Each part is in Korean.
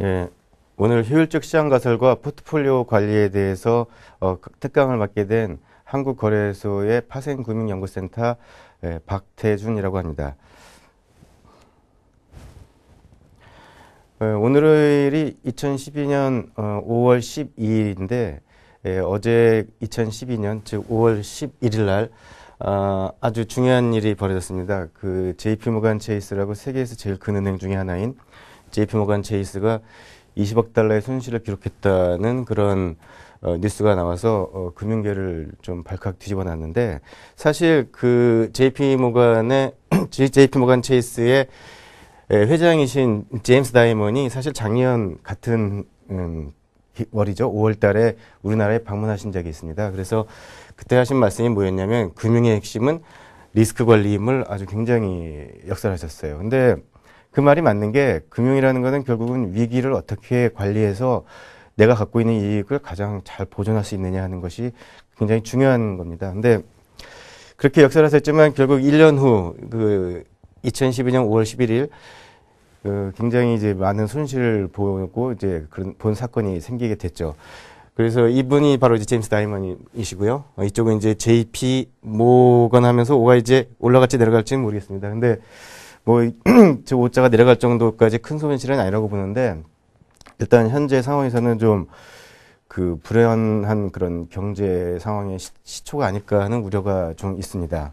예, 오늘 효율적 시장 가설과 포트폴리오 관리에 대해서 어, 그 특강을 맡게 된 한국거래소의 파생금융연구센터 예, 박태준이라고 합니다. 예, 오늘이 2012년 어, 5월 12일인데 예, 어제 2012년 즉 5월 11일 날 아, 아주 중요한 일이 벌어졌습니다. 그 JP모간 체이스라고 세계에서 제일 큰 은행 중의 하나인 j p 모건 제이스가 20억 달러의 손실을 기록했다는 그런 어, 뉴스가 나와서 어, 금융계를 좀 발칵 뒤집어 놨는데 사실 그 JP 모건의 JP 모건 체이스의 회장이신 제임스 다이먼이 사실 작년 같은 음, 월이죠. 5월 달에 우리나라에 방문하신 적이 있습니다. 그래서 그때 하신 말씀이 뭐였냐면 금융의 핵심은 리스크 관리임을 아주 굉장히 역설하셨어요. 근데 그 말이 맞는 게 금융이라는 거는 결국은 위기를 어떻게 관리해서 내가 갖고 있는 이익을 가장 잘 보존할 수 있느냐 하는 것이 굉장히 중요한 겁니다. 근데 그렇게 역사를 했지만 결국 1년 후 그 2012년 5월 11일 그 굉장히 이제 많은 손실을 보고 이제 그런 본 사건이 생기게 됐죠. 그래서 이분이 바로 이제 제임스 다이먼이시고요. 어, 이쪽은 이제 JP 모건 하면서 오가 이제 올라갈지 내려갈지는 모르겠습니다. 근데 뭐저 오자가 내려갈 정도까지 큰 손실은 아니라고 보는데 일단 현재 상황에서는 좀 그 불안한 그런 경제 상황의 시, 초가 아닐까 하는 우려가 좀 있습니다.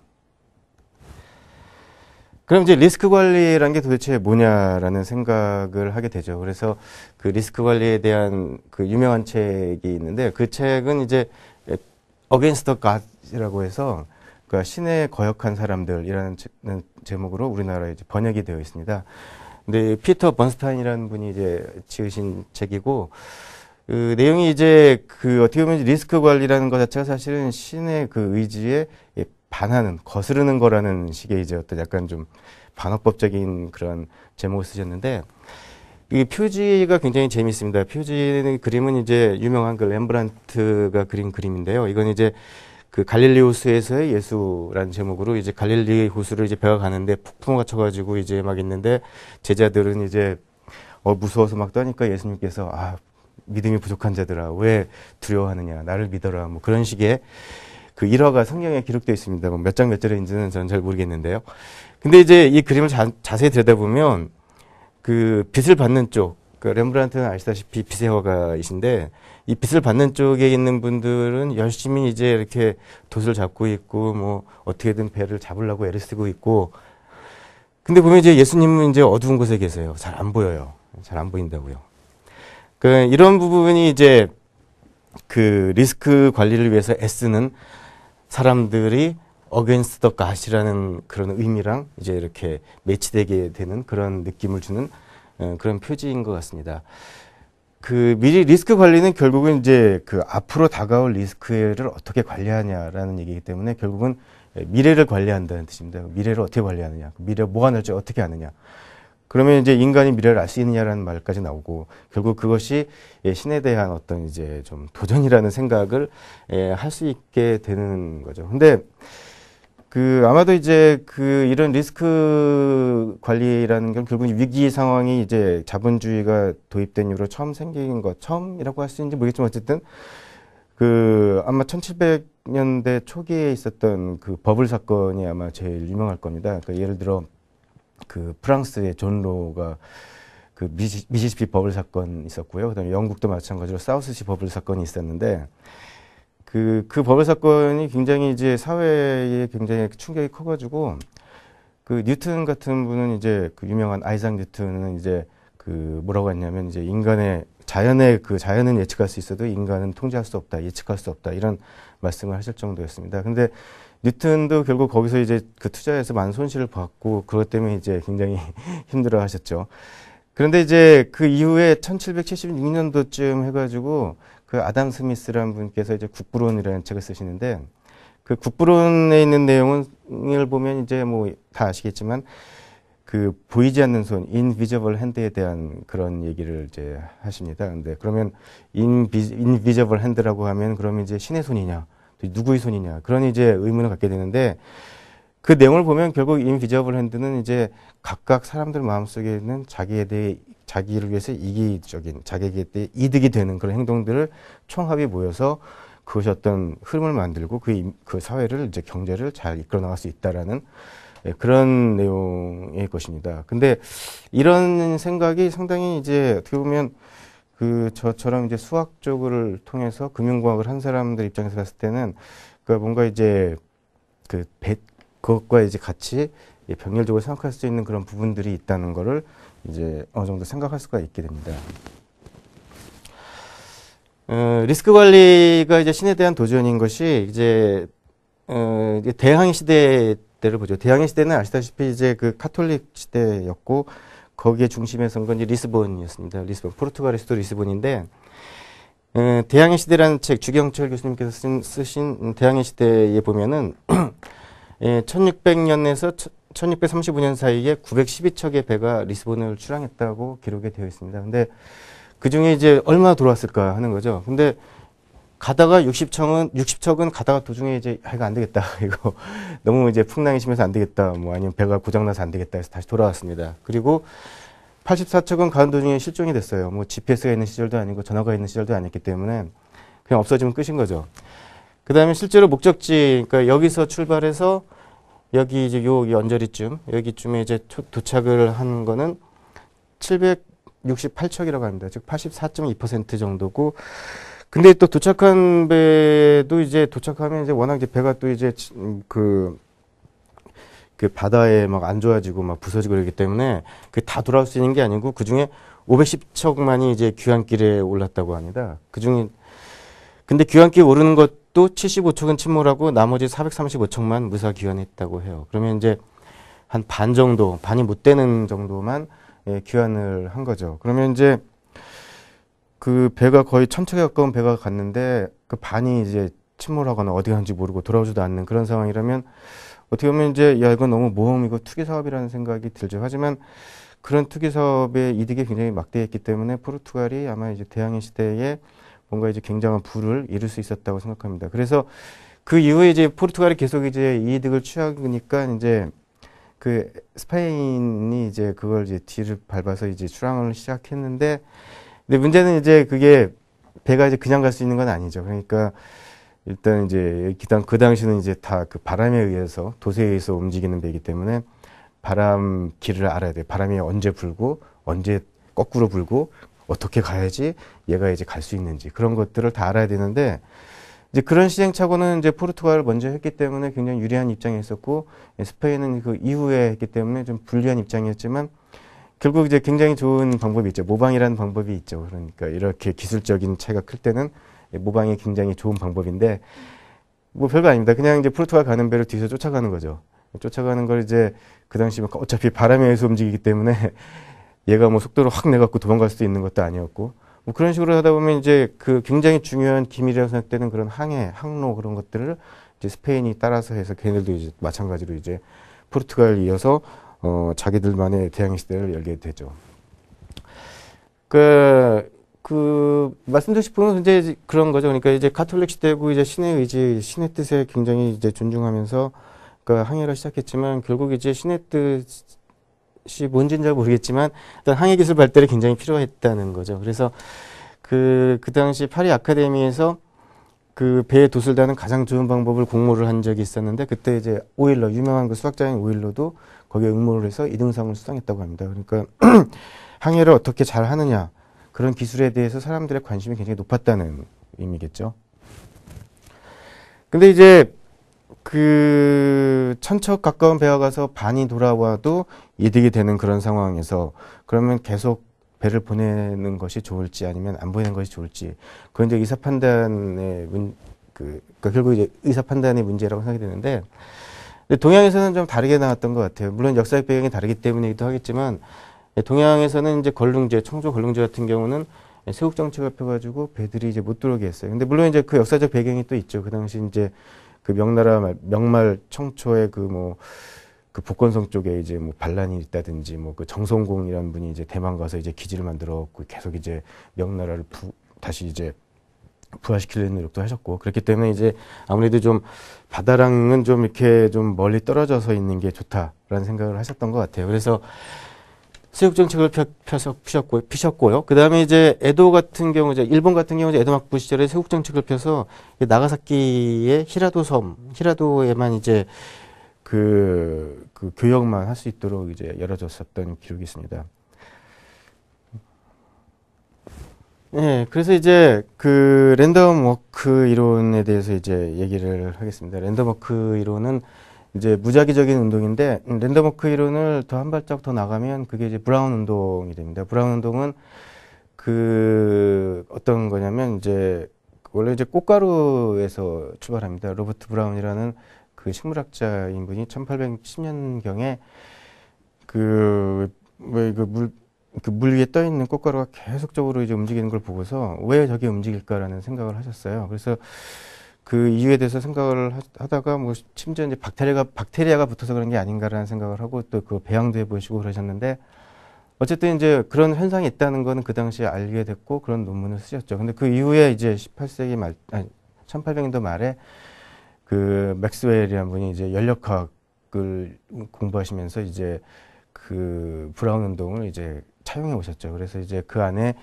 그럼 이제 리스크 관리라는 게 도대체 뭐냐라는 생각을 하게 되죠. 그래서 그 리스크 관리에 대한 그 유명한 책이 있는데 그 책은 이제 어게인스터 갓이라고 해서 그러니까 신에 거역한 사람들이라는 제목으로 우리나라에 이제 번역이 되어 있습니다. 근데 피터 번스타인이라는 분이 이제 지으신 책이고 그 내용이 이제 그 어떻게 보면 리스크 관리라는 것 자체가 사실은 신의 그 의지에 예, 반하는 거스르는 거라는 식의 이제 어떤 약간 좀 반어법적인 그런 제목을 쓰셨는데 이 표지가 굉장히 재미있습니다. 표지는 그림은 이제 유명한 그 렘브란트가 그린 그림인데요. 이건 이제 그 갈릴리 호수에서의 예수라는 제목으로 이제 갈릴리 호수를 이제 배가 가는데 폭풍을가 쳐가지고 이제 막 있는데 제자들은 이제 어 무서워서 막 떠니까 예수님께서 아 믿음이 부족한 자들아 왜 두려워하느냐 나를 믿어라 뭐 그런 식의 그 일화가 성경에 기록되어 있습니다. 뭐몇장 몇 절인지는 저는 잘 모르겠는데요. 근데 이제 이 그림을 자, 세히 들여다보면 그 빛을 받는 쪽, 그 렘브란트는 아시다시피 빛의 화가이신데 이 빚을 받는 쪽에 있는 분들은 열심히 이제 이렇게 돛을 잡고 있고 뭐 어떻게든 배를 잡으려고 애를 쓰고 있고 근데 보면 이제 예수님은 이제 어두운 곳에 계세요. 잘 안 보여요. 잘 안 보인다고요. 그 이런 부분이 이제 그 리스크 관리를 위해서 애쓰는 사람들이 어게인스 더 가시라는 그런 의미랑 이제 이렇게 매치되게 되는 그런 느낌을 주는 어, 그런 표지인 것 같습니다. 그 미리 리스크 관리는 결국은 이제 그 앞으로 다가올 리스크를 어떻게 관리하냐라는 얘기이기 때문에 결국은 미래를 관리한다는 뜻입니다. 미래를 어떻게 관리하느냐, 그 미래 뭐가 날지 어떻게 아느냐. 그러면 이제 인간이 미래를 알 수 있느냐라는 말까지 나오고 결국 그것이 예, 신에 대한 어떤 이제 좀 도전이라는 생각을 예, 할수 있게 되는 거죠. 근데 그 아마도 이제 그 이런 리스크 관리라는 건 결국 위기 상황이 이제 자본주의가 도입된 이후로 처음 생긴 것 처음이라고 할 수 있는지 모르겠지만 어쨌든 그 아마 1700년대 초기에 있었던 그 버블 사건이 아마 제일 유명할 겁니다. 그니까 예를 들어 그 프랑스의 존 로가 그 미시, 미시시피 버블 사건 있었고요. 그다음에 영국도 마찬가지로 사우스시 버블 사건이 있었는데 그, 그 버벨 사건이 굉장히 이제 사회에 굉장히 충격이 커가지고 그 뉴튼 같은 분은 이제 그 유명한 아이상 뉴튼은 이제 그 뭐라고 했냐면 이제 인간의 자연의 그 자연은 예측할 수 있어도 인간은 통제할 수 없다 예측할 수 없다 이런 말씀을 하실 정도였습니다. 근데 뉴튼도 결국 거기서 이제 그 투자에서 많은 손실을 받고 그것 때문에 이제 굉장히 힘들어 하셨죠. 그런데 이제 그 이후에 1776년도쯤 해가지고 그 아담 스미스라는 분께서 이제 국부론이라는 책을 쓰시는데 그 국부론에 있는 내용을 보면 이제 뭐 다 아시겠지만 그 보이지 않는 손 invisible hand에 대한 그런 얘기를 이제 하십니다. 근데 그러면 invis, i b l e hand라고 하면 그러면 이제 신의 손이냐 누구의 손이냐 그런 이제 의문을 갖게 되는데 그 내용을 보면 결국 인비저블 핸드는 이제 각각 사람들 마음속에 있는 자기에 대해 자기를 위해서 이기적인 자기에게 이득이 되는 그런 행동들을 총합이 모여서 그것이 어떤 흐름을 만들고 그, 그 사회를 이제 경제를 잘 이끌어 나갈 수 있다라는 예, 그런 내용의 것입니다. 근데 이런 생각이 상당히 이제 어떻게 보면 그 저처럼 이제 수학 쪽을 통해서 금융과학을 한 사람들 입장에서 봤을 때는 그 뭔가 이제 그 배, 그것과 이제 같이 병렬적으로 생각할 수 있는 그런 부분들이 있다는 것을 이제 어느 정도 생각할 수가 있게 됩니다. 어, 리스크 관리가 이제 신에 대한 도전인 것이 이제 어, 대항해 시대를 보죠. 대항해 시대는 아시다시피 이제 그 카톨릭 시대였고 거기에 중심에 선 건 리스본이었습니다. 리스본 포르투갈의 수도 리스본인데 어, 대항해 시대라는 책 주경철 교수님께서 쓰신, 쓰신 대항해 시대에 보면은 예, 1600년에서 1635년 사이에 912척의 배가 리스본을 출항했다고 기록이 되어 있습니다. 근데 그 중에 이제 얼마나 들어왔을까 하는 거죠. 근데 가다가 60척은 60척은 가다가 도중에 이제 아 이거 안 되겠다 이거 너무 이제 풍랑이 심해서 안 되겠다 뭐 아니면 배가 고장나서 안 되겠다 해서 다시 돌아왔습니다. 그리고 84척은 가는 도중에 실종이 됐어요. 뭐 GPS가 있는 시절도 아니고 전화가 있는 시절도 아니기 때문에 그냥 없어지면 끝인 거죠. 그 다음에 실제로 목적지, 그러니까 여기서 출발해서 여기 이제 요연절이쯤 여기쯤에 이제 도착을 하는 거는 768척이라고 합니다. 즉 84.2% 정도고, 근데 또 도착한 배도 이제 도착하면 이제 워낙 이제 배가 또 이제 음, 그, 그 바다에 막 안 좋아지고 막 부서지고 그러기 때문에 그 다 돌아올 수 있는 게 아니고 그 중에 510척만이 이제 귀환길에 올랐다고 합니다. 그 중에 근데 귀환길 에 오르는 것또 75척은 침몰하고 나머지 435척만 무사 귀환했다고 해요. 그러면 이제 한 반 정도, 반이 못 되는 정도만 예, 귀환을 한 거죠. 그러면 이제 그 배가 거의 천척에 가까운 배가 갔는데 그 반이 이제 침몰하거나 어디 갔는지 모르고 돌아오지도 않는 그런 상황이라면 어떻게 보면 이제 야 이건 너무 모험이고 투기 사업이라는 생각이 들죠. 하지만 그런 투기 사업의 이득이 굉장히 막대했기 때문에 포르투갈이 아마 이제 대항해 시대에 뭔가 이제 굉장한 부를 이룰 수 있었다고 생각합니다. 그래서 그 이후에 이제 포르투갈이 계속 이제 이득을 취하니까 이제 그 스페인이 이제 그걸 이제 뒤를 밟아서 이제 출항을 시작했는데 근데 문제는 이제 그게 배가 이제 그냥 갈 수 있는 건 아니죠. 그러니까 일단 이제 기당 그 당시는 이제 다 그 바람에 의해서 도세에 의해서 움직이는 배이기 때문에 바람 길을 알아야 돼 바람이 언제 불고 언제 거꾸로 불고 어떻게 가야지 얘가 이제 갈 수 있는지 그런 것들을 다 알아야 되는데 이제 그런 시행착오는 이제 포르투갈을 먼저 했기 때문에 굉장히 유리한 입장에 있었고 예, 스페인은 그 이후에 했기 때문에 좀 불리한 입장이었지만 결국 이제 굉장히 좋은 방법이 있죠. 모방이라는 방법이 있죠. 그러니까 이렇게 기술적인 차이가 클 때는 예, 모방이 굉장히 좋은 방법인데 뭐 별거 아닙니다. 그냥 이제 포르투갈 가는 배를 뒤에서 쫓아가는 거죠. 쫓아가는 걸 이제 그 당시 어차피 바람에 의해서 움직이기 때문에 얘가 뭐 속도를 확 내갖고 도망갈 수도 있는 것도 아니었고 뭐 그런 식으로 하다 보면 이제 그 굉장히 중요한 기밀이라고 생각되는 그런 항해, 항로 그런 것들을 이제 스페인이 따라서 해서 걔네들도 이제 마찬가지로 이제 포르투갈 이어서 어 자기들만의 대항해 시대를 열게 되죠. 그, 그, 말씀드리고 싶은 건 이제 그런 거죠. 그러니까 이제 가톨릭 시대고 이제 신의 의지, 신의 뜻에 굉장히 이제 존중하면서 그 항해를 시작했지만 결국 이제 신의 뜻 것이 뭔지는 잘 모르겠지만 일단 항해 기술 발달이 굉장히 필요했다는 거죠. 그래서 그, 그 당시 파리 아카데미에서 그 배에 돛을 다는 가장 좋은 방법을 공모를 한 적이 있었는데 그때 이제 오일러 유명한 그 수학자인 오일러도 거기에 응모를 해서 이등상을 수상했다고 합니다. 그러니까 항해를 어떻게 잘 하느냐 그런 기술에 대해서 사람들의 관심이 굉장히 높았다는 의미겠죠. 근데 이제 그 천척 가까운 배와 가서 반이 돌아와도 이득이 되는 그런 상황에서 그러면 계속 배를 보내는 것이 좋을지 아니면 안 보내는 것이 좋을지 그건 이제 의사 판단의 문, 그, 그니까 결국 이제 의사 판단의 문제라고 생각이 되는데 동양에서는 좀 다르게 나왔던 것 같아요. 물론 역사적 배경이 다르기 때문이기도 하겠지만 예, 동양에서는 이제 걸릉제 청조 걸릉제 같은 경우는 예, 세국 정책을 펴가지고 배들이 이제 못 들어오게 했어요. 근데 물론 이제 그 역사적 배경이 또 있죠. 그 당시 이제 그 명나라 말, 명말 청초의 그뭐 그, 뭐, 그 복건성 쪽에 이제 뭐 반란이 있다든지 뭐 그 정성공이라는 분이 이제 대만 가서 이제 기지를 만들었고 계속 이제 명나라를 부, 다시 이제 부활시키려는 노력도 하셨고 그렇기 때문에 이제 아무래도 좀 바다랑은 좀 이렇게 좀 멀리 떨어져서 있는 게 좋다라는 생각을 하셨던 것 같아요. 그래서 수육정책을 펴서 피셨고요. 피셨고요. 그 다음에 이제 에도 같은 경우, 이제 일본 같은 경우 에도 막부 시절에 세국정책을 펴서 나가사키의 히라도 섬, 히라도에만 이제 그, 그 교역만 할 수 있도록 이제 열어줬었던 기록이 있습니다. 네, 그래서 이제 그 랜덤 워크 이론에 대해서 이제 얘기를 하겠습니다. 랜덤 워크 이론은 이제 무작위적인 운동인데 랜덤워크 이론을 더 한 발짝 더 나가면 그게 이제 브라운 운동이 됩니다. 브라운 운동은 그 어떤 거냐면 이제 원래 이제 꽃가루에서 출발합니다. 로버트 브라운이라는 그 식물학자인 분이 1810년 경에 그 왜 그물 그물 그 위에 떠 있는 꽃가루가 계속적으로 이제 움직이는 걸 보고서 왜 저게 움직일까라는 생각을 하셨어요. 그래서 그 이유에 대해서 생각을 하다가 뭐 심지어 이제 박테리아가 박테리아가 붙어서 그런 게 아닌가라는 생각을 하고 또 그 배양도 해보시고 그러셨는데 어쨌든 이제 그런 현상이 있다는 거는 그 당시에 알게 됐고 그런 논문을 쓰셨죠. 근데 그 이후에 이제 18세기 말 아니 1800년도 말에 그 맥스웰이라는 분이 이제 연력학을 공부하시면서 이제 그 브라운 운동을 이제 차용해 오셨죠. 그래서 이제 그 안에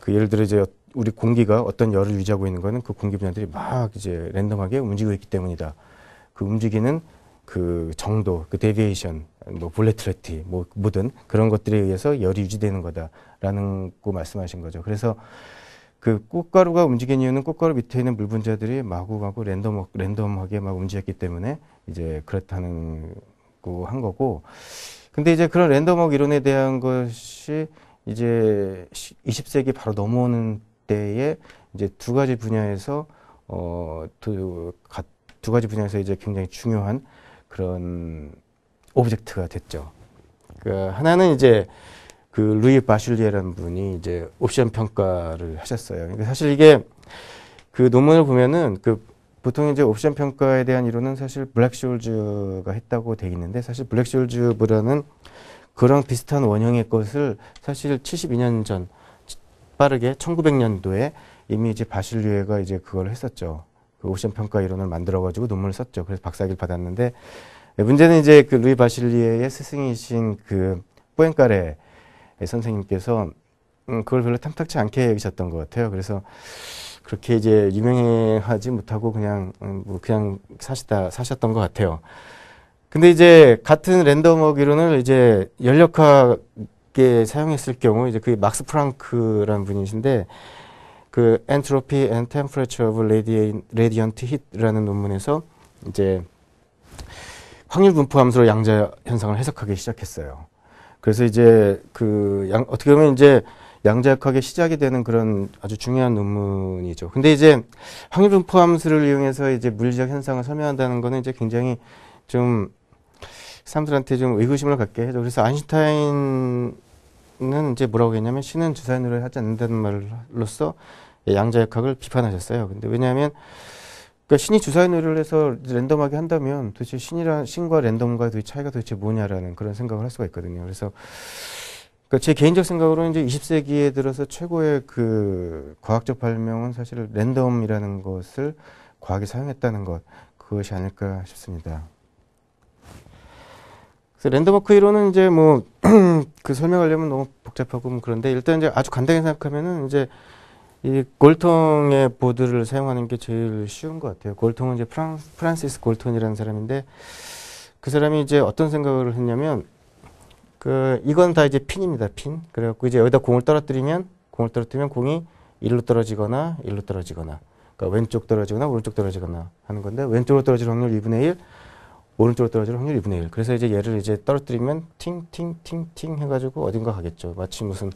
그 예를 들어 이제 우리 공기가 어떤 열을 유지하고 있는 거는 그 공기 분야들이 막 이제 랜덤하게 움직이고 있기 때문이다. 그 움직이는 그 정도, 그 데비에이션, 뭐볼레트레티뭐뭐든 그런 것들에 의해서 열이 유지되는 거다라는 거 말씀하신 거죠. 그래서 그 꽃가루가 움직인 이유는 꽃가루 밑에 있는 물 분자들이 마구마구 랜덤 랜덤하게 막 움직였기 때문에 이제 그렇다는 거 한 거고. 근데 이제 그런 랜덤학 이론에 대한 것이 이제 20세기 바로 넘어오는 때에 이제 두 가지 분야에서 어두 가지 분야에서 이제 굉장히 중요한 그런 오브젝트가 됐죠. 그 하나는 이제 그 루이 바슐리에라는 분이 이제 옵션 평가를 하셨어요. 그러니까 사실 이게 그 논문을 보면은 그 보통 이제 옵션 평가에 대한 이론은 사실 블랙숄즈가 했다고 돼 있는데 사실 블랙숄즈보다는 그런 비슷한 원형의 것을 사실 72년 전 빠르게 1900년도에 이미 이제 바실류에가 이제 그걸 했었죠. 그 오션 평가 이론을 만들어가지고 논문을 썼죠. 그래서 박사학위를 받았는데 예, 문제는 이제 그 루이 바실리에의 스승이신 그 뿌엔카레 선생님께서 음 그걸 별로 탐탁치 않게 여기셨던 것 같아요. 그래서 그렇게 이제 유명하지 해 못하고 그냥 음뭐 그냥 사시다 사셨던 것 같아요. 근데 이제 같은 랜덤 어기로는 이제 연력학 깊게 사용했을 경우 이제 그게 막스 프랑크라는 분이신데 그 엔트로피 o p y and t 레디언트 히트라는 논문에서 이제 확률 분포 함수로 양자 현상을 해석하기 시작했어요. 그래서 이제 그 양, 어떻게 보면 이제 양자역학의 시작이 되는 그런 아주 중요한 논문이죠. 근데 이제 확률 분포 함수를 이용해서 이제 물리적 현상을 설명한다는 거는 이제 굉장히 좀 사람들한테 좀 의구심을 갖게 해줘. 그래서 아인슈타인은 이제 뭐라고 했냐면 신은 주사인으로 하지 않는다는 말로써 양자 역학을 비판하셨어요. 근데 왜냐하면 그러니까 신이 주사위놀이를 해서 랜덤하게 한다면 도대체 신이란 신과 랜덤과의 차이가 도대체 뭐냐라는 그런 생각을 할 수가 있거든요. 그래서 그러니까 제 개인적 생각으로는 이제 20세기에 들어서 최고의 그 과학적 발명은 사실 랜덤이라는 것을 과학에 사용했다는 것 그것이 아닐까 싶습니다. 그래서 랜드버크 이론은 이제 뭐 그 설명하려면 너무 복잡하고 뭐 그런데 일단 이제 아주 간단히 생각하면은 이제 이 골통의 보드를 사용하는 게 제일 쉬운 것 같아요. 골통은 이제 프랑, 프란시스 골통이라는 사람인데 그 사람이 이제 어떤 생각을 했냐면 그 이건 다 이제 핀입니다. 핀. 그래갖고 이제 여기다 공을 떨어뜨리면 공을 떨어뜨리면 공이 일로 떨어지거나 일로 떨어지거나 그러니까 왼쪽 떨어지거나 오른쪽 떨어지거나 하는 건데 왼쪽으로 떨어질 확률 2분의 1 오른쪽으로 떨어질 확률이 2분의 1. 그래서 이제 얘를 이제 떨어뜨리면 팅 팅 팅 팅 해가지고 어딘가 가겠죠. 마치 무슨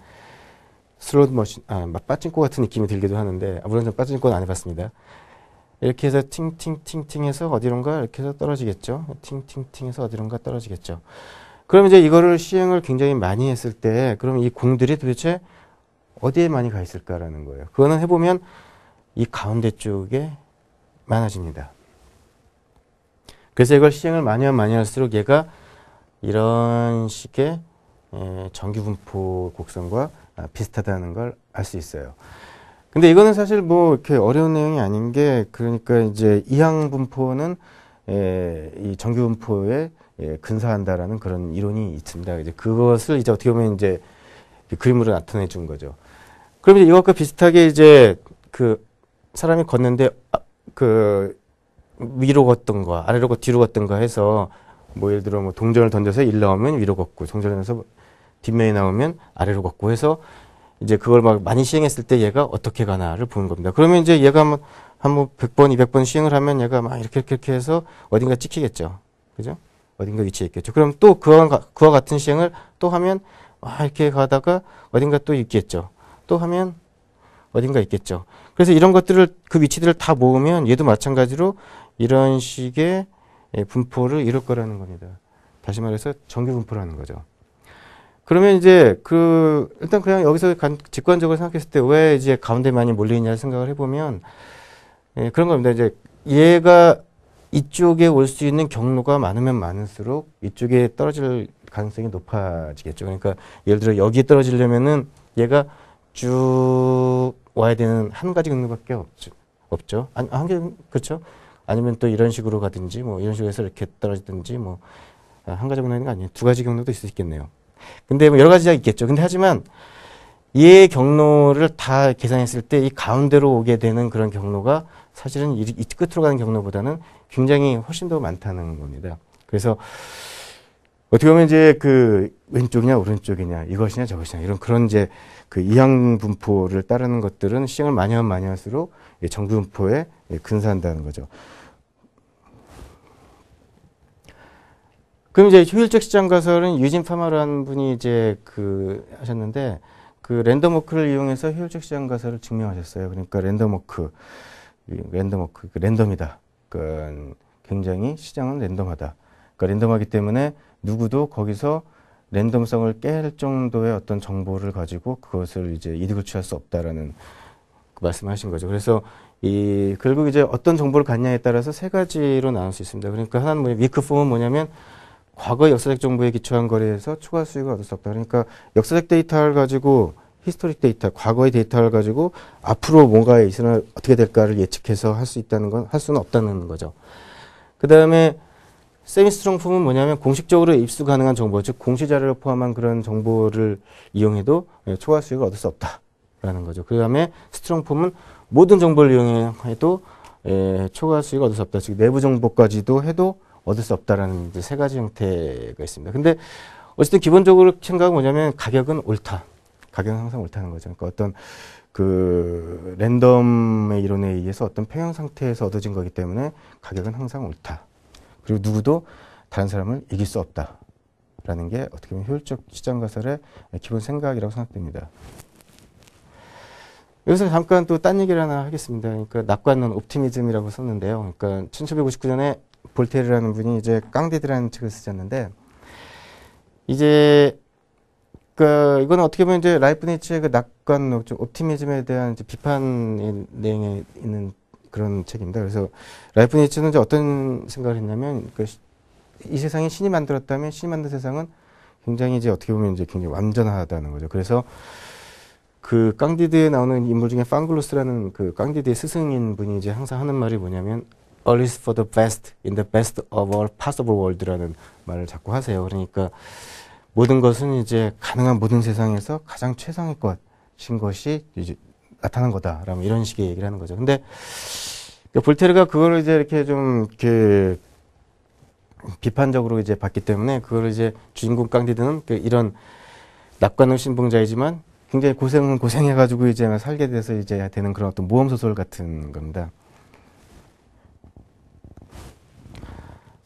슬롯 머신, 아, 빠진코 같은 느낌이 들기도 하는데, 아, 물론 저 빠진코는 안 해봤습니다. 이렇게 해서 팅 팅 팅 팅 해서 어디론가 이렇게 해서 떨어지겠죠. 팅 팅 팅 해서 어디론가 떨어지겠죠. 그럼 이제 이거를 시행을 굉장히 많이 했을 때, 그럼 이 공들이 도대체 어디에 많이 가 있을까라는 거예요. 그거는 해보면 이 가운데 쪽에 많아집니다. 그래서 이걸 시행을 많이 하면 많이 할수록 얘가 이런 식의 예, 전기분포 곡선과 아, 비슷하다는 걸 알 수 있어요. 근데 이거는 사실 뭐 이렇게 어려운 내용이 아닌 게 그러니까 이제 이항 분포는 예, 이 전기 분포에 예, 근사한다라는 그런 이론이 있습니다. 이제 그것을 이제 어떻게 보면 이제 그림으로 나타내 준 거죠. 그럼 이제 이것과 비슷하게 이제 그 사람이 걷는데 아, 그 위로 걷던가 아래로 걷 뒤로 걷던가 해서 뭐 예를 들어 뭐 동전을 던져서 일 나오면 위로 걷고 동전에서 을 뒷면이 나오면 아래로 걷고 해서 이제 그걸 막 많이 시행했을 때 얘가 어떻게 가나를 보는 겁니다. 그러면 이제 얘가 한뭐 한 100번, 뭐 200번 시행을 하면 얘가 막 이렇게 이렇게 이렇게 해서 어딘가 찍히겠죠. 그죠? 어딘가 위치에 있겠죠. 그럼 또 그와, 그와 같은 시행을 또 하면 막 아, 이렇게 가다가 어딘가 또 있겠죠. 또 하면 어딘가 있겠죠. 그래서 이런 것들을 그 위치들을 다 모으면 얘도 마찬가지로 이런 식의 예, 분포를 이룰 거라는 겁니다. 다시 말해서 정규 분포라는 거죠. 그러면 이제 그 일단 그냥 여기서 간, 직관적으로 생각했을 때 왜 이제 가운데 많이 몰리냐 생각을 해보면 예, 그런 겁니다. 이제 얘가 이쪽에 올 수 있는 경로가 많으면 많을수록 이쪽에 떨어질 가능성이 높아지겠죠. 그러니까 예를 들어 여기에 떨어지려면은 얘가 쭉 와야 되는 한 가지 경로밖에 없죠. 없죠. 아니, 한 개, 그렇죠. 아니면 또 이런 식으로 가든지 뭐 이런 식으로 해서 이렇게 떨어지든지 뭐한 아, 가지 문화는 아니에요. 두 가지 경로도 있을 수 있겠네요. 근데 뭐 여러 가지가 있겠죠. 근데 하지만 이 경로를 다 계산했을 때 이 가운데로 오게 되는 그런 경로가 사실은 이, 이 끝으로 가는 경로보다는 굉장히 훨씬 더 많다는 겁니다. 그래서 어떻게 보면 이제 그 왼쪽이냐 오른쪽이냐 이것이냐 저것이냐 이런 그런 이제 그 이항 분포를 따르는 것들은 시행을 많이 하면 많이 할수록 정부 분포에 근사한다는 거죠. 그럼 이제 효율적 시장 가설은 유진 파마라는 분이 이제 그 하셨는데 그 랜덤워크를 이용해서 효율적 시장 가설을 증명하셨어요. 그러니까 랜덤워크, 랜덤워크, 그 랜덤이다. 그건 굉장히 시장은 랜덤하다. 그러니까 랜덤하기 때문에 누구도 거기서 랜덤성을 깰 정도의 어떤 정보를 가지고 그것을 이제 이득을 취할 수 없다라는 그 말씀하신 거죠. 그래서 이 결국 이제 어떤 정보를 갖냐에 따라서 세 가지로 나눌 수 있습니다. 그러니까 하나는 뭐냐, 위크폼은 뭐냐면 과거 역사적 정보에 기초한 거래에서 추가 수익을 얻을 수 없다. 그러니까 역사적 데이터를 가지고 히스토릭 데이터, 과거의 데이터를 가지고 앞으로 뭔가 있으나 어떻게 될까를 예측해서 할 수 있다는 건 할 수는 없다는 거죠. 그 다음에 세미스트롱 품은 뭐냐면 공식적으로 입수 가능한 정보, 즉 공시 자료를 포함한 그런 정보를 이용해도 초과 수익을 얻을 수 없다라는 거죠. 그 다음에 스트롱 품은 모든 정보를 이용해도 초과 예, 수익을 얻을 수 없다. 즉 내부 정보까지도 해도 얻을 수 없다라는 이제 세 가지 형태가 있습니다. 근데 어쨌든 기본적으로 생각은 뭐냐면 가격은 옳다. 가격은 항상 옳다는 거죠. 그러니까 어떤 그 랜덤의 이론에 의해서 어떤 평형 상태에서 얻어진 거기 때문에 가격은 항상 옳다. 그리고 누구도 다른 사람을 이길 수 없다. 라는 게 어떻게 보면 효율적 시장 가설의 기본 생각이라고 생각됩니다. 여기서 잠깐 또 딴 얘기를 하나 하겠습니다. 그러니까 낙관론 옵티미즘이라고 썼는데요. 그러니까 1759년에 볼테르라는 분이 이제 깡디드라는 책을 쓰셨는데 이제 그 이거는 어떻게 보면 이제 라이프니츠의 그 낙관 그 옵티미즘에 대한 이제 비판 의 내용에 있는 그런 책입니다. 그래서 라이프니츠는 이제 어떤 생각을 했냐면 그이 세상이 신이 만들었다면 신이 만든 세상은 굉장히 이제 어떻게 보면 이제 굉장히 완전하다는 거죠. 그래서 그 깡디드에 나오는 인물 중에 판글로스라는 그 깡디드의 스승인 분이 이제 항상 하는 말이 뭐냐면 always for the best in the best of all possible world라는 말을 자꾸 하세요. 그러니까 모든 것은 이제 가능한 모든 세상에서 가장 최상의 것인 것이 이제 나타난 거다라면 이런 식의 얘기를 하는 거죠. 근데 그러니까 볼테르가 그걸 이제 이렇게 좀그 비판적으로 이제 봤기 때문에 그걸 이제 주인공 깡디드는 그 이런 낙관을 신봉자이지만 굉장히 고생은 고생해가지고 이제 살게 돼서 이제 되는 그런 어떤 모험 소설 같은 겁니다.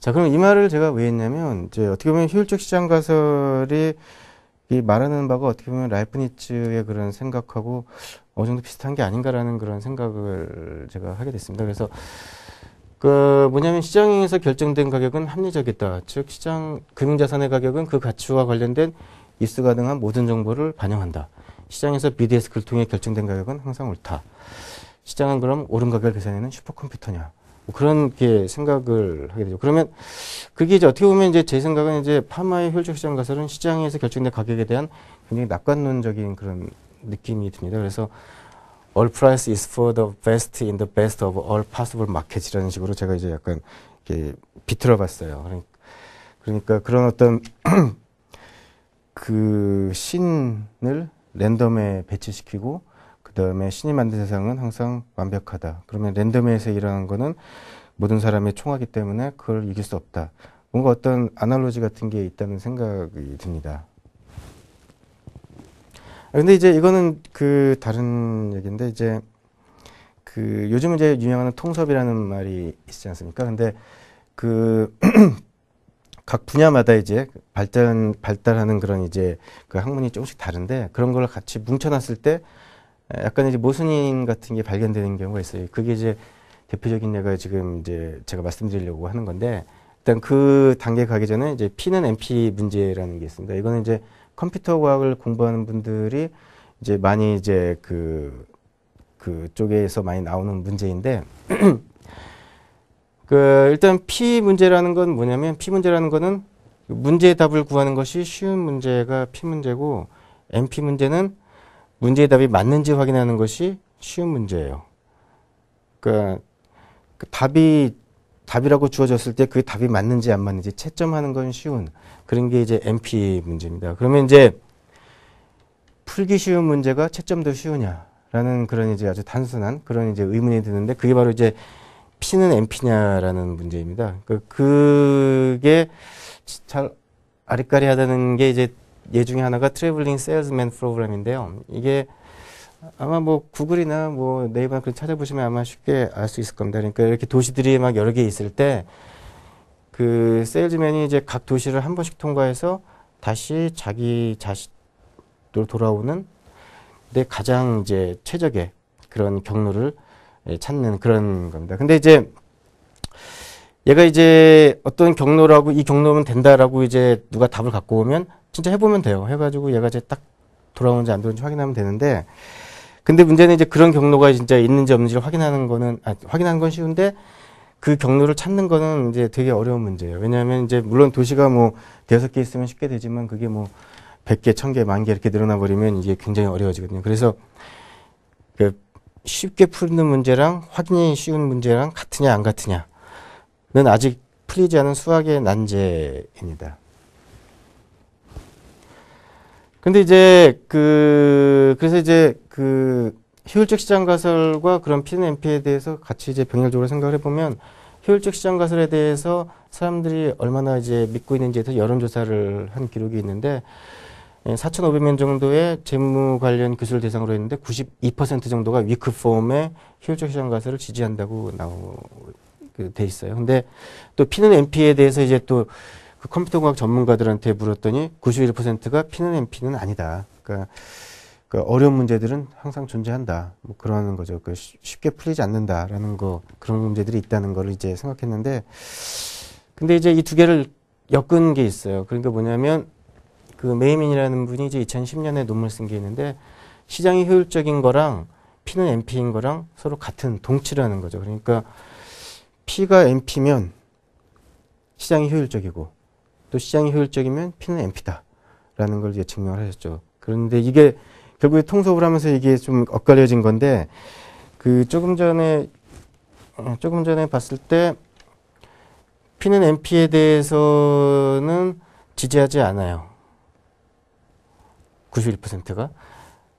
자, 그럼 이 말을 제가 왜 했냐면, 이제 어떻게 보면 효율적 시장 가설이 이 말하는 바가 어떻게 보면 라이프니츠의 그런 생각하고 어느 정도 비슷한 게 아닌가라는 그런 생각을 제가 하게 됐습니다. 그래서 그 뭐냐면 시장에서 결정된 가격은 합리적이다. 즉 시장 금융자산의 가격은 그 가치와 관련된 입수 가능한 모든 정보를 반영한다. 시장에서 BDS를 통해 결정된 가격은 항상 옳다. 시장은 그럼 오은 가격을 계산하는 슈퍼컴퓨터냐? 뭐 그런 게 생각을 하게 되죠. 그러면 그게 이제 어떻게 보면 이제 제 생각은 이제 파마의 혈적 시장 가설은 시장에서 결정된 가격에 대한 굉장히 낙관론적인 그런 느낌이 듭니다. 그래서 all price is for the best in the best of all possible markets 이라는 식으로 제가 이제 약간 이렇게 비틀어 봤어요. 그러니까, 그러니까 그런 어떤 그 신을 랜덤에 배치시키고 그 다음에 신이 만든 세상은 항상 완벽하다. 그러면 랜덤에서 일어난 거는 모든 사람의 총하기 때문에 그걸 이길 수 없다. 뭔가 어떤 아날로지 같은 게 있다는 생각이 듭니다. 아, 근데 이제 이거는 그 다른 얘기인데 이제 그 요즘 이제 유명한 통섭이라는 말이 있지 않습니까? 근데 그 각 분야마다 이제 발전 발달하는 그런 이제 그 학문이 조금씩 다른데 그런 걸 같이 뭉쳐놨을 때 예, 약간 이제 모순인 같은 게 발견되는 경우가 있어요. 그게 이제 대표적인 예가 지금 이제 제가 말씀드리려고 하는 건데 일단 그 단계 가기 전에 이제 P는 NP 문제라는 게 있습니다. 이거는 이제 컴퓨터 과학을 공부하는 분들이 이제 많이 이제 그 그쪽에서 많이 나오는 문제인데 그 일단 P 문제라는 건 뭐냐면 P 문제라는 거는 문제의 답을 구하는 것이 쉬운 문제가 P 문제고 NP 문제는 문제의 답이 맞는지 확인하는 것이 쉬운 문제예요. 그러니까 그 답이 답이라고 주어졌을 때그게 답이 맞는지 안 맞는지 채점하는 건 쉬운 그런 게 이제 NP 문제입니다. 그러면 이제 풀기 쉬운 문제가 채점도 쉬우냐라는 그런 이제 아주 단순한 그런 이제 의문이 드는데 그게 바로 이제 P는 NP냐라는 문제입니다. 그그 그러니까 그게 잘 아리까리하다는 게 이제 예 중에 하나가 트래블링 세일즈맨 프로그램인데요. 이게 아마 뭐 구글이나 뭐 네이버나 그런 찾아보시면 아마 쉽게 알 수 있을 겁니다. 그러니까 이렇게 도시들이 막 여러 개 있을 때 그 세일즈맨이 이제 각 도시를 한 번씩 통과해서 다시 자기 자신으로 돌아오는 내 가장 이제 최적의 그런 경로를 찾는 그런 겁니다. 근데 이제 얘가 이제 어떤 경로라고 이 경로면 된다라고 이제 누가 답을 갖고 오면 진짜 해보면 돼요. 해가지고 얘가 이제 딱 돌아오는지 안 돌아오는지 확인하면 되는데 근데 문제는 이제 그런 경로가 진짜 있는지 없는지를 확인하는 거는 아, 확인하는 건 쉬운데 그 경로를 찾는 거는 이제 되게 어려운 문제예요. 왜냐하면 이제 물론 도시가 뭐 대여섯 개 있으면 쉽게 되지만 그게 뭐 백개천개 만 개 이렇게 늘어나 버리면 이게 굉장히 어려워지거든요. 그래서 그 쉽게 푸는 문제랑 확인이 쉬운 문제랑 같으냐 안 같으냐 는 아직 풀리지 않은 수학의 난제입니다. 근데 이제 그 그래서 이제 그 효율적 시장 가설과 그런 PNNP에 대해서 같이 이제 병렬적으로 생각을 해보면 효율적 시장 가설에 대해서 사람들이 얼마나 이제 믿고 있는지에 서 여론조사를 한 기록이 있는데 4,500명 예, 정도의 재무 관련 교수 대상으로 했는데 92% 정도가 위크폼의 효율적 시장 가설을 지지한다고 나오 그, 돼 있어요. 근데 또 피는 MP에 대해서 이제 또 그 컴퓨터 공학 전문가들한테 물었더니 91%가 피는 MP는 아니다. 그러니까 그 어려운 문제들은 항상 존재한다. 뭐 그러는 거죠. 그 쉽게 풀리지 않는다라는 거 그런 문제들이 있다는 거를 이제 생각했는데 근데 이제 이 두 개를 엮은 게 있어요. 그러니까 뭐냐면 그 메이민이라는 분이 이제 2010년에 논문 을쓴 게 있는데 시장이 효율적인 거랑 피는 MP인 거랑 서로 같은 동치라는 거죠. 그러니까 P가 MP면 시장이 효율적이고 또 시장이 효율적이면 P는 MP다 라는 걸 이제 증명을 하셨죠. 그런데 이게 결국에 통섭을 하면서 이게 좀 엇갈려진 건데 그 조금 전에 어, 조금 전에 봤을 때 P는 MP에 대해서는 지지하지 않아요. 91%가.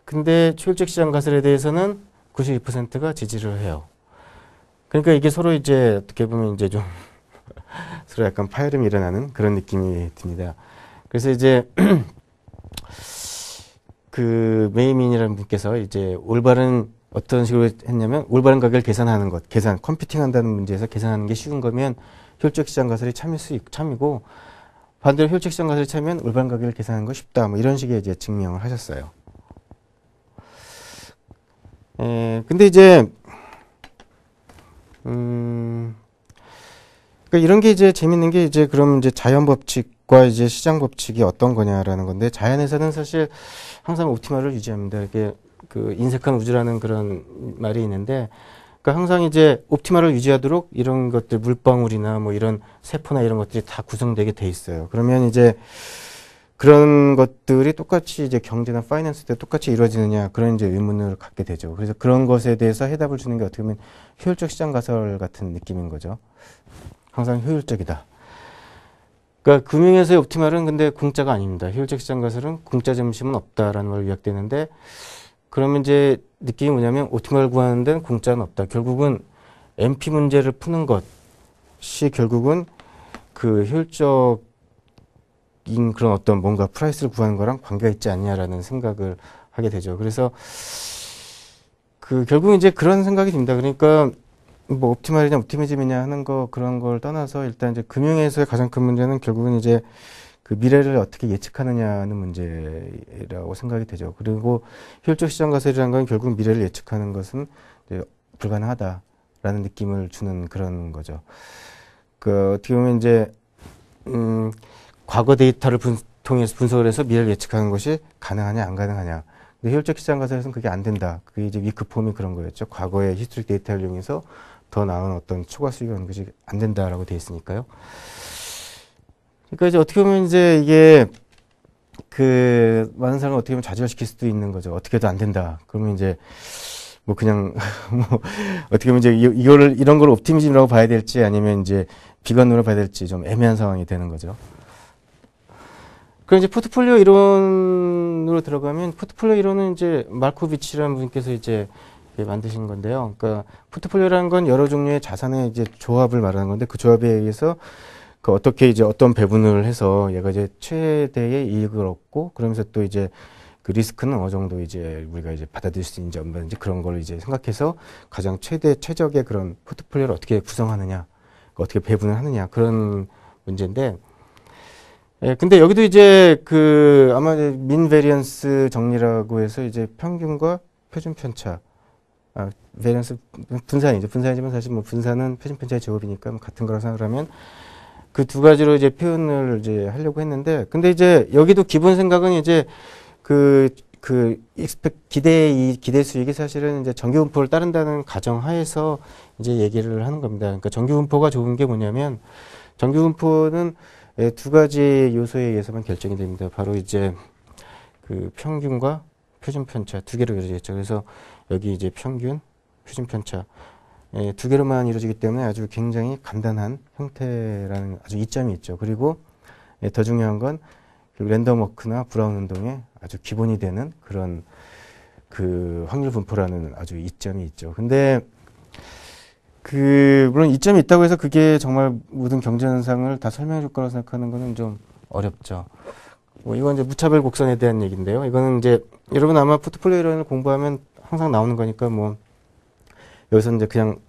근데 초일적 시장 가설에 대해서는 92%가 지지를 해요. 그러니까 이게 서로 이제 어떻게 보면 이제 좀 서로 약간 파열음이 일어나는 그런 느낌이 듭니다. 그래서 이제 그 메이민이라는 분께서 이제 올바른 어떤 식으로 했냐면 올바른 가격을 계산하는 것, 계산, 컴퓨팅 한다는 문제에서 계산하는 게 쉬운 거면 효율적 시장 가설이 참일 수 참이고 반대로 효율적 시장 가설이 참면 올바른 가격을 계산하는 거 쉽다. 뭐 이런 식의 이제 증명을 하셨어요. 에, 근데 이제 음, 그러니까 이런 게 이제 재밌는 게 이제 그럼 이제 자연 법칙과 이제 시장 법칙이 어떤 거냐라는 건데 자연에서는 사실 항상 옵티마를 유지합니다. 이게 그 인색한 우주라는 그런 말이 있는데 그러니까 항상 이제 옵티마를 유지하도록 이런 것들 물방울이나 뭐 이런 세포나 이런 것들이 다 구성되게 돼 있어요. 그러면 이제 그런 것들이 똑같이 이제 경제나 파이낸스 때 똑같이 이루어지느냐 그런 이제 의문을 갖게 되죠. 그래서 그런 것에 대해서 해답을 주는 게 어떻게 보면 효율적 시장 가설 같은 느낌인 거죠. 항상 효율적이다. 그러니까 금융에서의 옵티말은 근데 공짜가 아닙니다. 효율적 시장 가설은 공짜 점심은 없다라는 걸 요약되는데 그러면 이제 느낌이 뭐냐면 옵티말 구하는 데는 공짜는 없다. 결국은 MP 문제를 푸는 것이 결국은 그 효율적 가격인 그런 어떤 뭔가 프라이스를 구하는 거랑 관계가 있지 않냐라는 생각을 하게 되죠. 그래서 그 결국 이제 그런 생각이 듭니다. 그러니까 뭐 옵티말이냐 옵티미즘이냐 하는 거 그런 걸 떠나서 일단 이제 금융에서의 가장 큰 문제는 결국은 이제 그 미래를 어떻게 예측하느냐는 문제라고 생각이 되죠. 그리고 효율적 시장 가설이라는 건 결국 미래를 예측하는 것은 불가능하다라는 느낌을 주는 그런 거죠. 그 어떻게 보면 이제 음 과거 데이터를 분, 통해서 분석을 해서 미래를 예측하는 것이 가능하냐 안 가능하냐. 근데 효율적 시장 가설에서는 그게 안 된다. 그게 이제 위크폼이 그런 거였죠. 과거의 히스토릭 데이터를 이용해서 더 나은 어떤 초과 수익을 얻는 것이 안 된다라고 돼 있으니까요. 그러니까 이제 어떻게 보면 이제 이게 그 많은 사람을 어떻게 보면 좌절시킬 수도 있는 거죠. 어떻게도 안 된다. 그러면 이제 뭐 그냥 뭐 어떻게 보면 이제 이거를 이런 걸 옵티미즘이라고 봐야 될지 아니면 이제 비관으로 봐야 될지 좀 애매한 상황이 되는 거죠. 그럼 이제 포트폴리오 이론으로 들어가면 포트폴리오 이론은 이제 마 말코비치라는 분께서 이제 만드신 건데요. 그러니까 포트폴리오라는 건 여러 종류의 자산의 이제 조합을 말하는 건데 그 조합에 의해서 그 어떻게 이제 어떤 배분을 해서 얘가 이제 최대의 이익을 얻고 그러면서 또 이제 그 리스크는 어느 정도 이제 우리가 이제 받아들일 수 있는지 없는지 그런 걸 이제 생각해서 가장 최대 최적의 그런 포트폴리오를 어떻게 구성하느냐 어떻게 배분을 하느냐 그런 문제인데 예, 근데 여기도 이제 그 아마 민베리언스 정리라고 해서 이제 평균과 표준 편차 아, 베리언스 분산이죠. 분산이지만 사실 뭐 분산은 표준 편차의 제곱이니까 뭐 같은 거라 생각하면 그 두 가지로 이제 표현을 이제 하려고 했는데 근데 이제 여기도 기본 생각은 이제 그그 기대 이 기대 수익이 사실은 이제 정규 분포를 따른다는 가정 하에서 이제 얘기를 하는 겁니다. 그러니까 정규 분포가 좋은 게 뭐냐면 정규 분포는 예, 두 가지 요소에 의해서만 결정이 됩니다. 바로 이제 그 평균과 표준 편차 두 개로 이루어져 죠 그래서 여기 이제 평균, 표준 편차 예, 두 개로만 이루어지기 때문에 아주 굉장히 간단한 형태라는 아주 이점이 있죠. 그리고 예, 더 중요한 건 랜덤워크나 브라운 운동의 아주 기본이 되는 그런 그 확률 분포라는 아주 이점이 있죠. 근데 그 물론 이점이 있다고 해서 그게 정말 모든 경제 현상을 다 설명해 줄 거라고 생각하는 거는 좀 어렵죠. 뭐 이건 이제 무차별 곡선에 대한 얘기인데요. 이거는 이제 여러분 아마 포트폴리오 이론 공부하면 항상 나오는 거니까 뭐 여기서 이제 그냥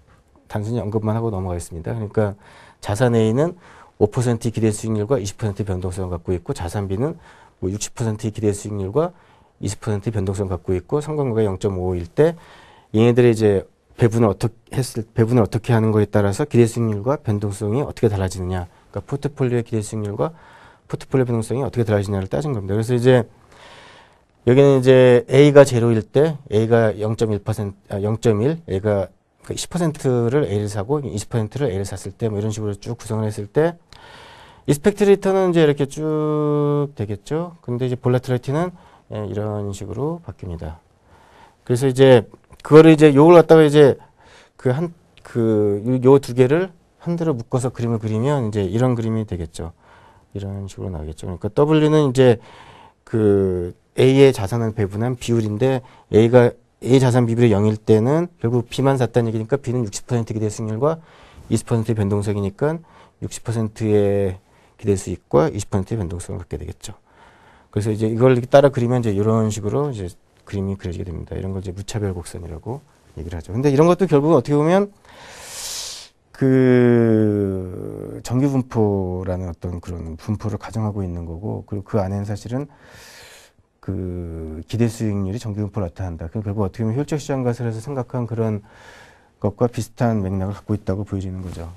단순히 언급만 하고 넘어가겠습니다. 그러니까 자산 A는 5%의 기대 수익률과 20%의 변동성을 갖고 있고 자산 B는 뭐 60%의 기대 수익률과 20%의 변동성 을 갖고 있고 성공률가 0.5일 때 얘네들이 이제 배분을 어떻게 했을 배분을 어떻게 하는 거에 따라서 기대 수익률과 변동성이 어떻게 달라지느냐. 그러니까 포트폴리오의 기대 수익률과 포트폴리오 변동성이 어떻게 달라지냐를 느 따진 겁니다. 그래서 이제 여기는 이제 A가 제로일 때 A가 0.1% 아, 0.1, A가 10%를 그러니까 A를 사고 20%를 A를 샀을 때 뭐 이런 식으로 쭉 구성을 했을 때 이스펙트 리턴은 이제 이렇게 쭉 되겠죠. 근데 이제 볼라트리티는 예, 이런 식으로 바뀝니다. 그래서 이제 그거를 이제 요걸 갖다가 이제 그 한 그 요 두 개를 한 대로 묶어서 그림을 그리면 이제 이런 그림이 되겠죠. 이런 식으로 나오겠죠. 그러니까 W는 이제 그 A의 자산을 배분한 비율인데 A가 A 자산 비율이 0일 때는 결국 B만 샀다는 얘기니까 B는 60%의 기대 수익률과 20%의 변동성이니까 60%의 기대 수익과 20%의 변동성을 갖게 되겠죠. 그래서 이제 이걸 따라 그리면 이제 이런 식으로 이제 그림이 그려지게 됩니다. 이런 걸 이제 무차별 곡선이라고 얘기를 하죠. 근데 이런 것도 결국은 어떻게 보면 그 정규 분포라는 어떤 그런 분포를 가정하고 있는 거고 그리고 그 안에는 사실은 그 기대 수익률이 정규 분포로 나타난다. 그럼 결국 어떻게 보면 효율적 시장 가설에서 생각한 그런 것과 비슷한 맥락을 갖고 있다고 보여지는 거죠.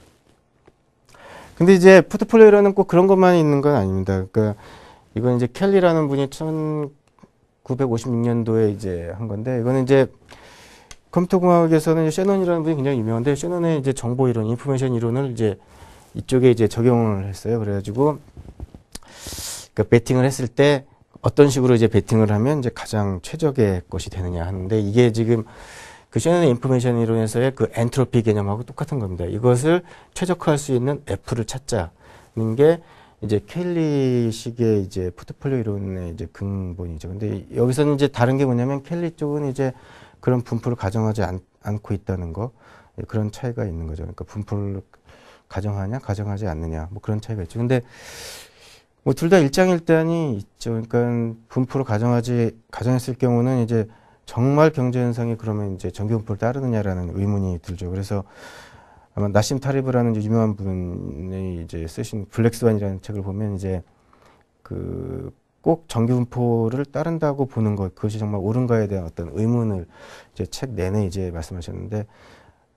근데 이제 포트폴리오라는 꼭 그런 것만 있는 건 아닙니다. 그러니까 이건 이제 켈리라는 분이 천 1956년도에 이제 한 건데 이거는 이제 컴퓨터공학에서는 셰넌이라는 분이 굉장히 유명한데 셰넌의 이제 정보 이론, 인포메이션 이론을 이제 이쪽에 이제 적용을 했어요. 그래가지고 그 베팅을 했을 때 어떤 식으로 이제 베팅을 하면 이제 가장 최적의 것이 되느냐 하는데 이게 지금 그 셰넌의 인포메이션 이론에서의 그 엔트로피 개념하고 똑같은 겁니다. 이것을 최적화할 수 있는 F를 찾자는 게 이제 켈리식의 이제 포트폴리오 이론의 이제 근본이죠. 근데 여기서는 이제 다른 게 뭐냐면 켈리 쪽은 이제 그런 분포를 가정하지 않, 고 있다는 거 예, 그런 차이가 있는 거죠. 그러니까 분포를 가정하냐 가정하지 않느냐 뭐 그런 차이가 있죠. 근데 뭐 둘 다 일장일단이 있죠. 그러니까 분포를 가정하지 가정했을 경우는 이제 정말 경제 현상이 그러면 이제 정규분포를 따르느냐라는 의문이 들죠. 그래서 아마 나심 타리브라는 유명한 분이 이제 쓰신 블랙스완이라는 책을 보면 이제 그 꼭 정규분포를 따른다고 보는 것 그것이 정말 옳은가에 대한 어떤 의문을 이제 책 내내 이제 말씀하셨는데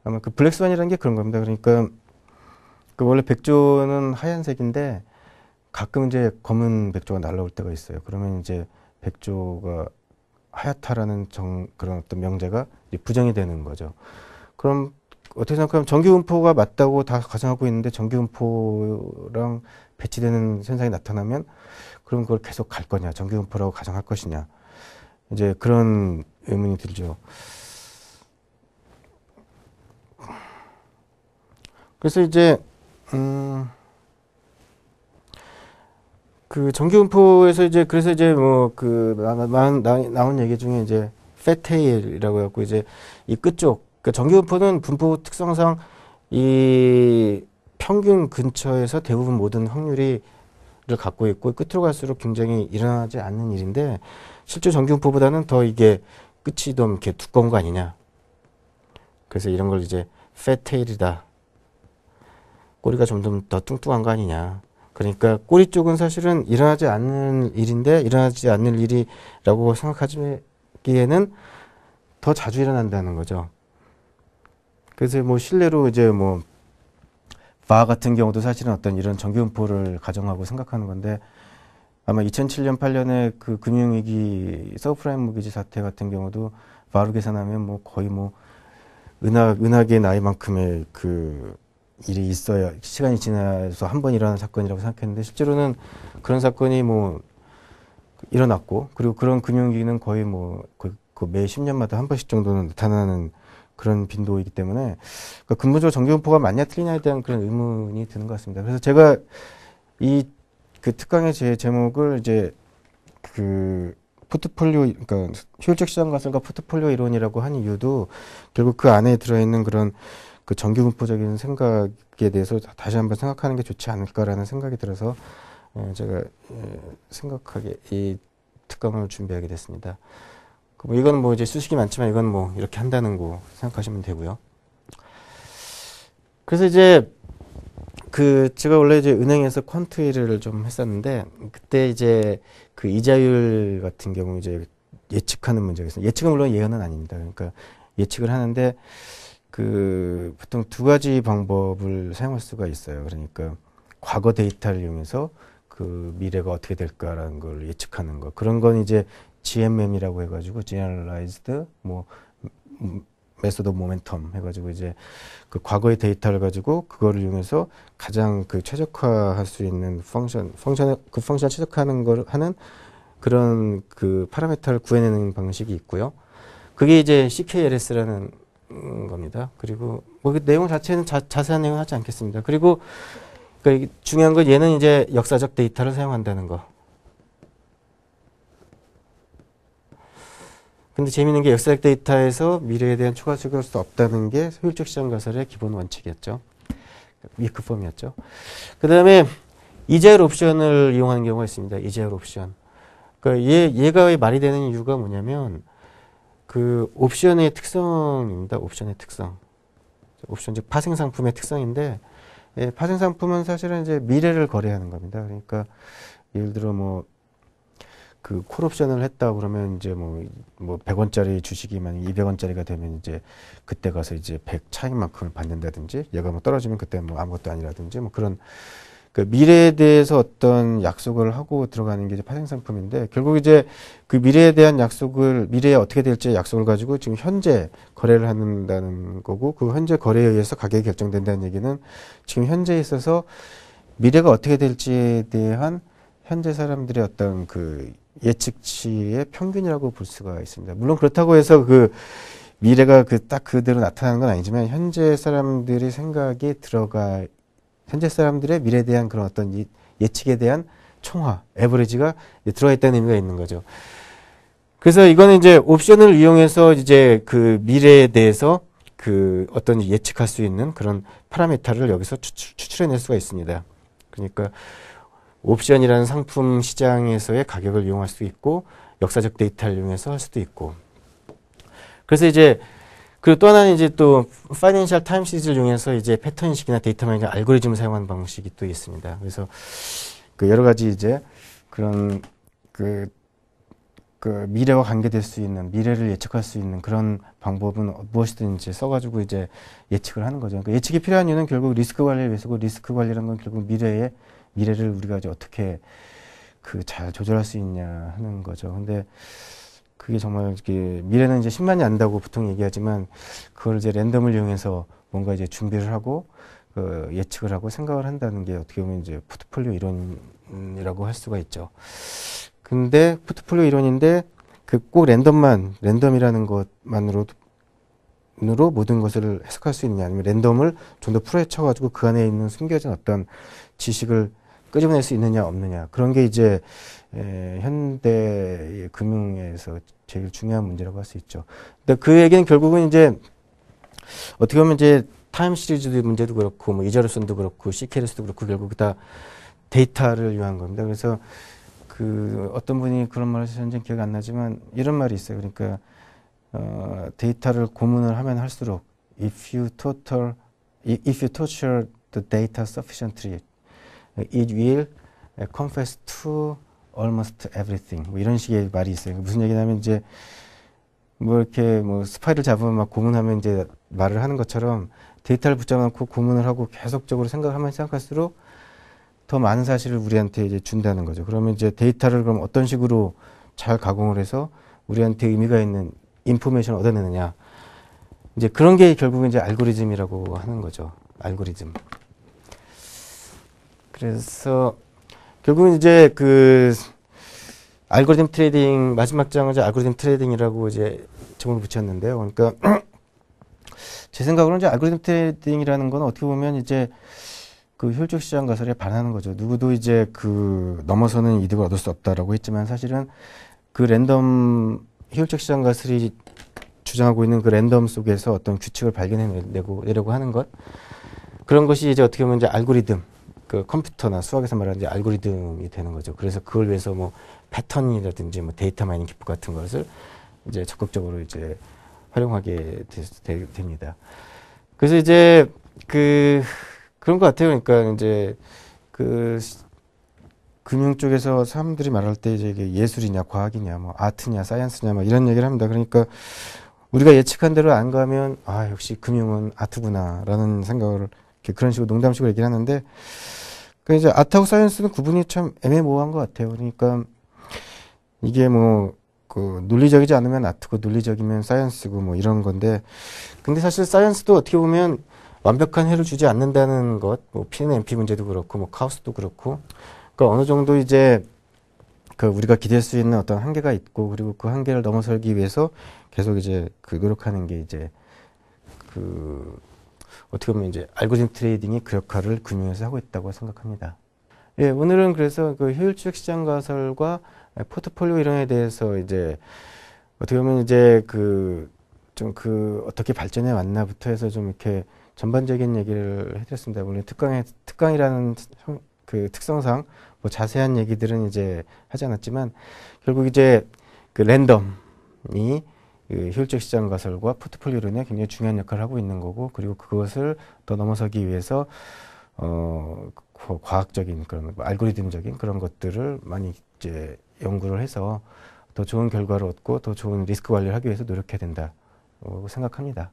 아마 그 블랙스완이라는 게 그런 겁니다. 그러니까 그 원래 백조는 하얀색인데 가끔 이제 검은 백조가 날라올 때가 있어요. 그러면 이제 백조가 하얗다라는 정 그런 어떤 명제가 이제 부정이 되는 거죠. 그럼 어떻게 생각하면 정기분포가 맞다고 다 가정하고 있는데 정기분포랑 배치되는 현상이 나타나면 그럼 그걸 계속 갈 거냐 정기분포라고 가정할 것이냐 이제 그런 의문이 들죠. 그래서 이제 음. 그 정기분포에서 이제 그래서 이제 뭐 그 나온 얘기 중에 이제 페테일이라고 해갖고 이제 이 끝쪽 그러니까 정기분포는 분포 특성상 이 평균 근처에서 대부분 모든 확률이 를 갖고 있고 끝으로 갈수록 굉장히 일어나지 않는 일인데 실제 정기분포보다는 더 이게 끝이 좀 이렇게 두꺼운 거 아니냐. 그래서 이런 걸 이제 패테일이다 꼬리가 점점 더 뚱뚱한 거 아니냐. 그러니까 꼬리 쪽은 사실은 일어나지 않는 일인데 일어나지 않는 일이라고 생각하기에는 더 자주 일어난다는 거죠. 그래서 뭐실례로 이제 뭐 바 같은 경우도 사실은 어떤 이런 정기분포를 가정하고 생각하는 건데 아마 2007년 8년에 그 금융위기 서브프라임 무기지 사태 같은 경우도 바로 계산하면 뭐 거의 뭐 은하 은하계 나이만큼의 그 일이 있어야 시간이 지나서 한 번 일어난 사건이라고 생각했는데 실제로는 그런 사건이 뭐 일어났고 그리고 그런 금융위기는 거의 뭐그의그매 10년마다 한 번씩 정도는 나타나는 그런 빈도이기 때문에 그러니까 근본적으로 정기분포가 맞냐 틀리냐에 대한 그런 의문이 드는 것 같습니다. 그래서 제가 이 그 특강의 제 제목을 이제 그 포트폴리오 그러니까 효율적 시장 관성과 포트폴리오 이론이라고 한 이유도 결국 그 안에 들어있는 그런 그 정기분포적인 생각에 대해서 다시 한번 생각하는 게 좋지 않을까라는 생각이 들어서 예, 제가 예, 생각하게 이 특강을 준비하게 됐습니다. 뭐 이건 뭐 이제 수식이 많지만 이건 뭐 이렇게 한다는 거 생각하시면 되고요. 그래서 이제 그 제가 원래 이제 은행에서 퀀트 일을 좀 했었는데 그때 이제 그 이자율 같은 경우 이제 예측하는 문제가 있어요. 예측은 물론 예언은 아닙니다. 그러니까 예측을 하는데 그 보통 두 가지 방법을 사용할 수가 있어요. 그러니까 과거 데이터를 이용해서 그 미래가 어떻게 될까라는 걸 예측하는 거 그런 건 이제 GMM이라고 해가지고 Generalized 뭐 메소드 음, 모멘텀 해가지고 이제 그 과거의 데이터를 가지고 그거를 이용해서 가장 그 최적화할 수 있는 펑션 펑션 그 펑션 최적화하는 걸 하는 그런 그 파라메터를 구해내는 방식이 있고요. 그게 이제 CKLS라는 겁니다. 그리고 뭐 그 내용 자체는 자, 세한 내용은 하지 않겠습니다. 그리고 그러니까 중요한 건 얘는 이제 역사적 데이터를 사용한다는 거. 근데 재미있는 게 역사적 데이터에서 미래에 대한 초과 적익을수 없다는 게 효율적 시장 가설의 기본 원칙이었죠. 위크 폼이었죠. 그 다음에 이자율 옵션을 이용하는 경우가 있습니다. 이자율 옵션. 그 얘, 얘가 말이 되는 이유가 뭐냐면 그 옵션의 특성입니다. 옵션의 특성. 옵션 즉 파생 상품의 특성인데 예, 파생 상품은 사실은 이제 미래를 거래하는 겁니다. 그러니까 예를 들어 뭐 그 콜옵션을 했다 그러면 이제 뭐뭐 뭐 100원짜리 뭐 주식이 면 200원짜리가 되면 이제 그때 가서 이제 100차이만큼을 받는다든지 얘가 뭐 떨어지면 그때 뭐 아무것도 아니라든지 뭐 그런 그 미래에 대해서 어떤 약속을 하고 들어가는 게 이제 파생 상품인데 결국 이제 그 미래에 대한 약속을 미래에 어떻게 될지 약속을 가지고 지금 현재 거래를 한다는 거고 그 현재 거래에 의해서 가격이 결정된다는 얘기는 지금 현재에 있어서 미래가 어떻게 될지에 대한 현재 사람들의 어떤 그 예측치의 평균이라고 볼 수가 있습니다. 물론 그렇다고 해서 그 미래가 그 딱 그대로 나타나는 건 아니지만 현재 사람들이 생각이 들어가 현재 사람들의 미래에 대한 그런 어떤 예측에 대한 총화, 에버리지가 들어가 있다는 의미가 있는 거죠. 그래서 이거는 이제 옵션을 이용해서 이제 그 미래에 대해서 그 어떤 예측할 수 있는 그런 파라미터를 여기서 추출, 해낼 수가 있습니다. 그러니까 옵션이라는 상품 시장에서의 가격을 이용할 수도 있고 역사적 데이터를 이용해서 할 수도 있고 그래서 이제 그리고 또 하나는 이제 또 파이낸셜 타임시리즈를 이용해서 이제 패턴 인식이나 데이터 마이닝 알고리즘을 사용하는 방식이 또 있습니다. 그래서 그 여러 가지 이제 그런 그, 그 미래와 관계될 수 있는 미래를 예측할 수 있는 그런 방법은 무엇이든지 써가지고 이제 예측을 하는 거죠. 그러니까 예측이 필요한 이유는 결국 리스크 관리를 위해서고 리스크 관리라는 건 결국 미래의 미래를 우리가 이제 어떻게 그 잘 조절할 수 있냐 하는 거죠. 근데 그게 정말 이렇게 미래는 이제 10만이 안다고 보통 얘기하지만 그걸 이제 랜덤을 이용해서 뭔가 이제 준비를 하고 그 예측을 하고 생각을 한다는 게 어떻게 보면 이제 포트폴리오 이론이라고 할 수가 있죠. 근데 포트폴리오 이론인데 그 꼭 랜덤만 랜덤이라는 것만으로도 으로 모든 것을 해석할 수 있느냐 아니면 랜덤을 좀 더 풀어헤쳐 가지고 그 안에 있는 숨겨진 어떤 지식을 끄집어낼 수 있느냐 없느냐 그런 게 이제 에, 예, 현대 금융에서 제일 중요한 문제라고 할 수 있죠. 근데 그 얘기는 결국은 이제 어떻게 보면 이제 타임 시리즈 문제도 그렇고 뭐 이자로선도 그렇고 시케레스도 그렇고 결국 다 데이터를 요한 겁니다. 그래서 그 어떤 분이 그런 말을 현재 기억 안 나지만 이런 말이 있어요. 그러니까 어, 데이터를 고문을 하면 할수록 if you total if you torture the data sufficiently it will confess to almost everything 뭐 이런 식의 말이 있어요. 무슨 얘기냐면 이제 뭐 이렇게 뭐 스파이를 잡으면 막 고문하면 이제 말을 하는 것처럼 데이터를 붙잡아놓고 고문을 하고 계속적으로 생각을 하면 생각할수록 더 많은 사실을 우리한테 이제 준다는 거죠. 그러면 이제 데이터를 그럼 어떤 식으로 잘 가공을 해서 우리한테 의미가 있는 인포메이션을 얻어내느냐. 이제 그런 게 결국 이제 알고리즘이라고 하는 거죠. 알고리즘. 그래서 결국은 이제 그 알고리즘 트레이딩 마지막 장은 이제 알고리즘 트레이딩이라고 이제 제목을 붙였는데요. 그러니까 제 생각으로는 이제 알고리즘 트레이딩이라는 건 어떻게 보면 이제 그 효율적 시장 가설에 반하는 거죠. 누구도 이제 그 넘어서는 이득을 얻을 수 없다라고 했지만 사실은 그 랜덤 효율적 시장 가설이 주장하고 있는 그 랜덤 속에서 어떤 규칙을 발견해내고 내려고 하는 것 그런 것이 이제 어떻게 보면 이제 알고리즘 그 컴퓨터나 수학에서 말하는 알고리즘이 되는 거죠. 그래서 그걸 위해서 뭐 패턴이라든지 뭐 데이터 마이닝 기법 같은 것을 이제 적극적으로 이제 활용하게 되, 됩니다. 그래서 이제 그 그런 것 같아요. 그러니까 이제 그 금융 쪽에서 사람들이 말할 때 이제 이게 예술이냐 과학이냐 뭐 아트냐 사이언스냐 뭐 이런 얘기를 합니다. 그러니까 우리가 예측한 대로 안 가면 아 역시 금융은 아트구나라는 생각을 그런 식으로 농담식으로 얘기를 하는데 그 이제 아트하고 사이언스는 구분이 참 애매모호한 것 같아요. 그러니까 이게 뭐 그 논리적이지 않으면 아트고 논리적이면 사이언스고 뭐 이런 건데 근데 사실 사이언스도 어떻게 보면 완벽한 해를 주지 않는다는 것, 뭐 PNMP 문제도 그렇고 뭐 카오스도 그렇고 그러니까 어느 정도 이제 그 우리가 기댈 수 있는 어떤 한계가 있고 그리고 그 한계를 넘어설기 위해서 계속 이제 그 노력하는 게 이제 그 어떻게 보면 이제 알고리즘 트레이딩이 그 역할을 금융에서 하고 있다고 생각합니다. 예, 오늘은 그래서 그 효율적 시장 가설과 포트폴리오 이론에 대해서 이제 어떻게 보면 이제 그 좀그 그 어떻게 발전해 왔나부터 해서 좀 이렇게 전반적인 얘기를 해드렸습니다. 물론 특강의 특강이라는 그 특성상 뭐 자세한 얘기들은 이제 하지 않았지만 결국 이제 그 랜덤이 그 효율적 시장 가설과 포트폴리오론에 굉장히 중요한 역할을 하고 있는 거고 그리고 그것을 더 넘어서기 위해서 어 과학적인 그런 뭐 알고리즘적인 그런 것들을 많이 이제 연구를 해서 더 좋은 결과를 얻고 더 좋은 리스크 관리를 하기 위해서 노력해야 된다고 생각합니다.